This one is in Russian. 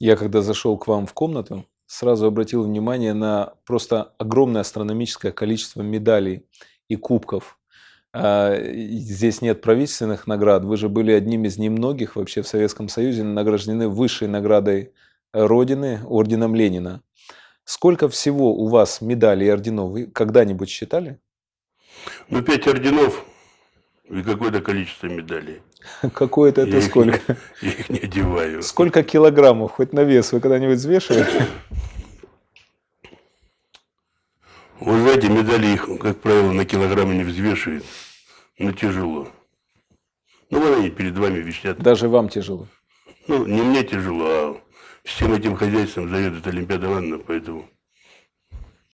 Я когда зашел к вам в комнату, сразу обратил внимание на просто огромное астрономическое количество медалей и кубков. А, здесь нет правительственных наград. Вы же были одним из немногих вообще в Советском Союзе награждены высшей наградой Родины, орденом Ленина. Сколько всего у вас медалей и орденов? Вы когда-нибудь считали? Ну, пять орденов и какое-то количество медалей. Какое-то это я сколько? Их не, я их не одеваю. Сколько килограммов хоть на вес вы когда-нибудь взвешиваете? Вы знаете, медали их, как правило, на килограммы не взвешивают, но тяжело. Ну, вот они перед вами висят. Даже вам тяжело? Ну, не мне тяжело, а всем этим хозяйством заведует Олимпиада Ивановна, поэтому...